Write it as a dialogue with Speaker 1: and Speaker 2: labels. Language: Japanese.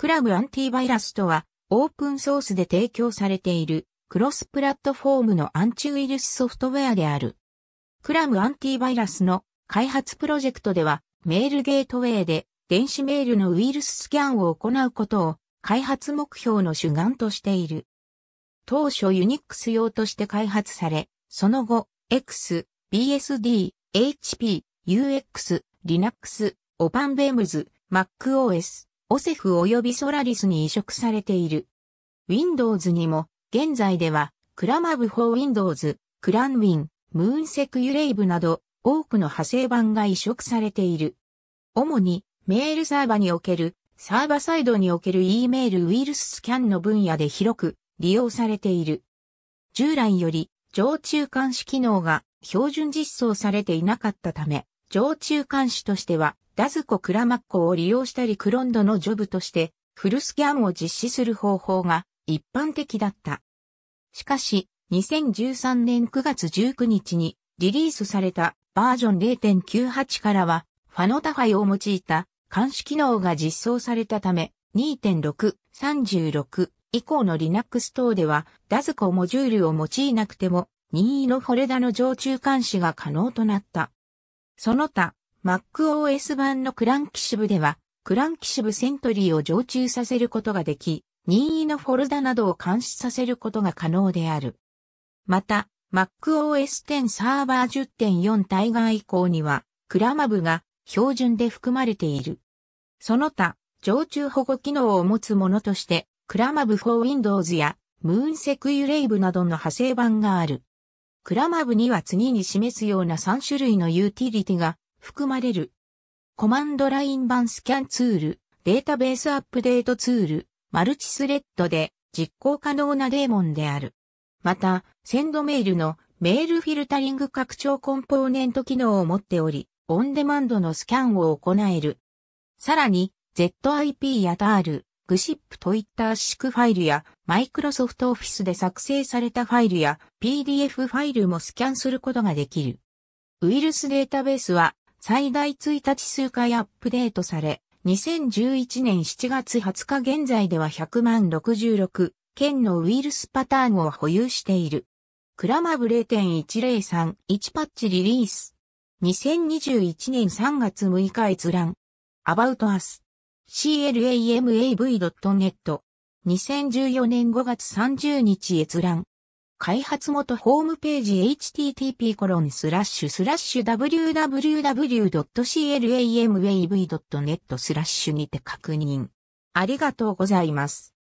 Speaker 1: クラムアンティバイラスとは、オープンソースで提供されている、クロスプラットフォームのアンチウイルスソフトウェアである。クラムアンティバイラスの開発プロジェクトでは、メールゲートウェイで電子メールのウイルススキャンを行うことを開発目標の主眼としている。当初ユニックス用として開発され、その後、X、BSD、HP、UX、Linux、OpenBeams、MacOS、オセフ及びソラリスに移植されている。Windows にも、現在では、クラマブ for Windows、クランウィン、ムーンセクユレイブなど、多くの派生版が移植されている。主に、メールサーバにおける、サーバサイドにおける E メールウイルススキャンの分野で広く利用されている。従来より、常駐監視機能が標準実装されていなかったため、常駐監視としてはラズコ・クラマッコを利用したりクロンドのジョブとしてフルスキャンを実施する方法が一般的だった。しかし、2013年9月19日にリリースされたバージョン0.98からは、ファノタファイを用いた監視機能が実装されたため、2.6、36以降の Linux 等では、ダズコモジュールを用いなくても、任意のフォルダの常駐監視が可能となった。その他、MacOS 版のクランキシブでは、クランキシブセントリーを常駐させることができ、任意のフォルダなどを監視させることが可能である。また、MacOS 10サーバー10.4対外以降には、クラマブが標準で含まれている。その他、常駐保護機能を持つものとして、クラマブ4 Windows やムーンセクユレイブなどの派生版がある。クラマブには次に示すような3種類のユーティリティが含まれる。コマンドライン版スキャンツール、データベースアップデートツール、マルチスレッドで実行可能なデーモンである。また、センドメールのメールフィルタリング拡張コンポーネント機能を持っており、オンデマンドのスキャンを行える。さらに、ZIP や TAR、GSIP といった圧縮ファイルや、Microsoft Office で作成されたファイルや、PDF ファイルもスキャンすることができる。ウイルスデータベースは、最大1日数回アップデートされ、2011年7月20日現在では100万66件のウイルスパターンを保有している。クラマブ0.1031パッチリリース。2021年3月6日閲覧。About Us。clamav.net。2014年5月30日閲覧。開発元ホームページ h t t p w w w c l a m w a v e n e t スラッシュにて確認。ありがとうございます。